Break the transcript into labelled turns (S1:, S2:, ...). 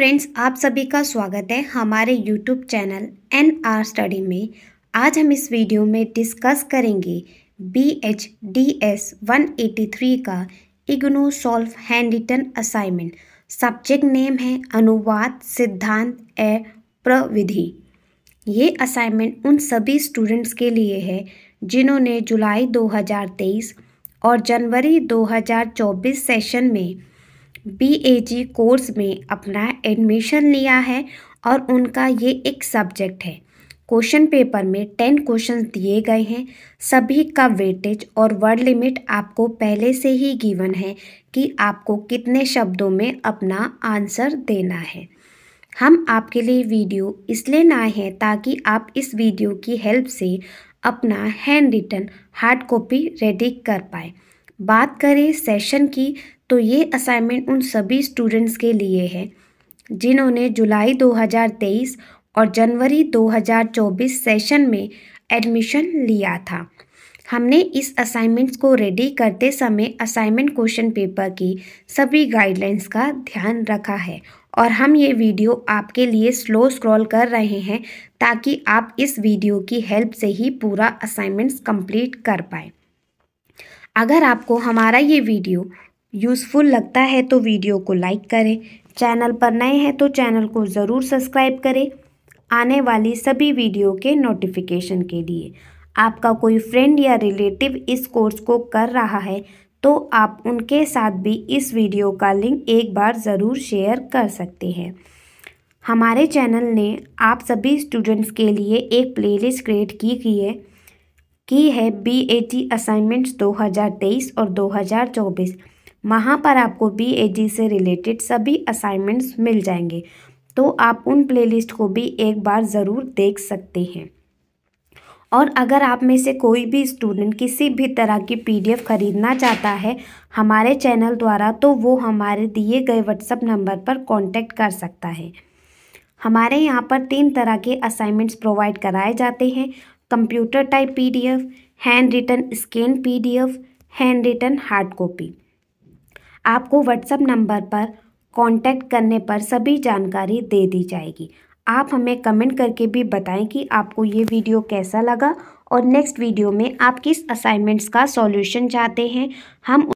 S1: friends आप सभी का स्वागत है हमारे YouTube channel N R study में आज हम इस वीडियो में डिस्कस करेंगे B H D S one eighty three का IGNOU solve hand written assignment subject name है अनुवाद सिद्धांत ए प्रविधि ये असाइनमेंट उन सभी स्टूडेंट्स के लिए है जिन्होंने जुलाई 2023 और जनवरी 2024 सेशन में बीएजी कोर्स में अपना एडमिशन लिया है और उनका ये एक सब्जेक्ट है क्वेश्चन पेपर में टेन क्वेश्चन दिए गए हैं सभी का वेटेज और वर्ड लिमिट आपको पहले से ही गिवन है कि आपको कितने शब्दों में अपना आंसर देना है हम आपके लिए वीडियो इसलिए लाए हैं ताकि आप इस वीडियो की हेल्प से अपना hand written hard copy ready कर पाए बात करें सेशन की तो ये असाइनमेंट उन सभी स्टूडेंट्स के लिए है जिन्होंने जुलाई 2023 और जनवरी 2024 सेशन में एडमिशन लिया था हमने इस असाइनमेंट्स को रेडी करते समय असाइनमेंट क्वेश्चन पेपर की सभी गाइडलाइंस का ध्यान रखा है और हम ये वीडियो आपके लिए स्लो स्क्रॉल कर रहे हैं ताकि आप इस वीडियो की हेल्प से ही पूरा असाइनमेंट्स कंप्लीट कर पाए अगर आपको हमारा ये वीडियो यूज़फुल लगता है तो वीडियो को लाइक करें चैनल पर नए हैं तो चैनल को ज़रूर सब्सक्राइब करें आने वाली सभी वीडियो के नोटिफिकेशन के लिए आपका कोई फ्रेंड या रिलेटिव इस कोर्स को कर रहा है तो आप उनके साथ भी इस वीडियो का लिंक एक बार ज़रूर शेयर कर सकते हैं हमारे चैनल ने आप सभी स्टूडेंट्स के लिए एक प्लेलिस्ट क्रिएट की की है की है बी ए टी असाइनमेंट्स 2023 और 2024 वहाँ पर आपको बी से रिलेटेड सभी असाइनमेंट्स मिल जाएंगे तो आप उन प्लेलिस्ट को भी एक बार ज़रूर देख सकते हैं और अगर आप में से कोई भी स्टूडेंट किसी भी तरह की पीडीएफ खरीदना चाहता है हमारे चैनल द्वारा तो वो हमारे दिए गए व्हाट्सअप नंबर पर कांटेक्ट कर सकता है हमारे यहाँ पर तीन तरह के असाइनमेंट्स प्रोवाइड कराए जाते हैं computer type PDF hand written scan PDF hand written hard copy आपको व्हाट्सएप नंबर पर कांटेक्ट करने पर सभी जानकारी दे दी जाएगी आप हमें कमेंट करके भी बताएं कि आपको ये वीडियो कैसा लगा और नेक्स्ट वीडियो में आप किस असाइनमेंट्स का सॉल्यूशन चाहते हैं हम